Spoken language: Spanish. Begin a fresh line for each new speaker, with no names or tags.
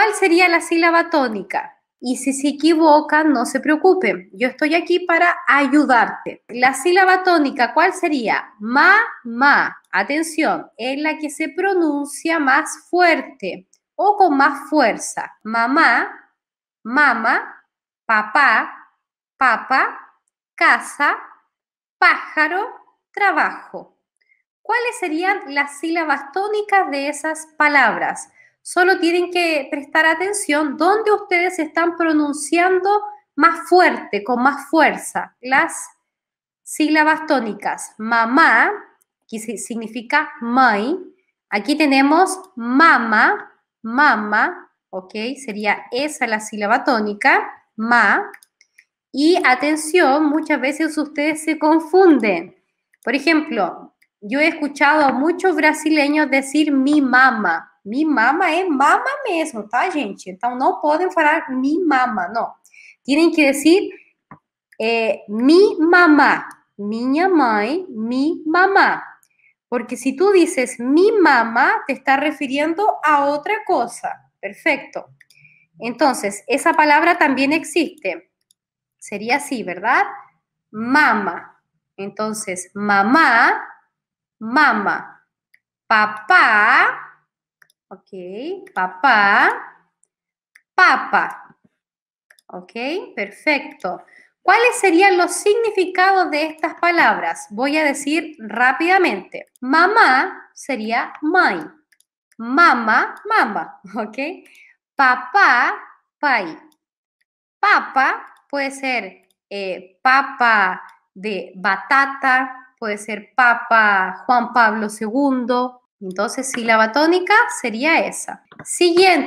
¿Cuál sería la sílaba tónica? Y si se equivoca, no se preocupen. Yo estoy aquí para ayudarte. La sílaba tónica, ¿cuál sería? Ma, ma. Atención, es la que se pronuncia más fuerte o con más fuerza. Mamá, mamá papá, papá casa, pájaro, trabajo. ¿Cuáles serían las sílabas tónicas de esas palabras? Solo tienen que prestar atención dónde ustedes están pronunciando más fuerte, con más fuerza, las sílabas tónicas. Mamá, que significa my. Aquí tenemos mama, mama, ¿ok? Sería esa la sílaba tónica, ma. Y atención, muchas veces ustedes se confunden. Por ejemplo, yo he escuchado a muchos brasileños decir mi mama. Mi mamá es mama mismo, ¿está, gente? Entonces, no pueden falar mi mama, no. Tienen que decir eh, mi mamá, minha mãe, mi mamá. Porque si tú dices mi mamá, te está refiriendo a otra cosa. Perfecto. Entonces, esa palabra también existe. Sería así, ¿verdad? Mama. Entonces, mamá mama. Papá, ok, papá, papa. Ok, perfecto. ¿Cuáles serían los significados de estas palabras? Voy a decir rápidamente. Mamá sería my. Mama, mama, ¿ok? Papá, pai. Papa puede ser eh, papa de batata, puede ser Papa Juan Pablo II. Entonces, la batónica sería esa. Siguiente.